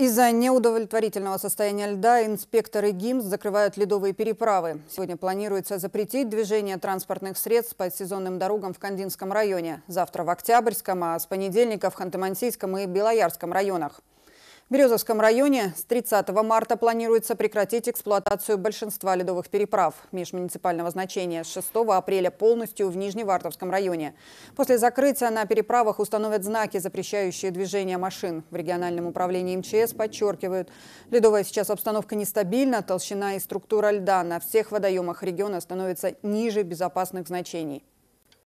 Из-за неудовлетворительного состояния льда инспекторы ГИМС закрывают ледовые переправы. Сегодня планируется запретить движение транспортных средств по сезонным дорогам в Кандинском районе. Завтра в Октябрьском, а с понедельника в Ханты-Мансийском и Белоярском районах. В Березовском районе с 30 марта планируется прекратить эксплуатацию большинства ледовых переправ межмуниципального значения с 6 апреля полностью в Нижневартовском районе. После закрытия на переправах установят знаки, запрещающие движение машин. В региональном управлении МЧС подчеркивают, ледовая сейчас обстановка нестабильна, толщина и структура льда на всех водоемах региона становится ниже безопасных значений.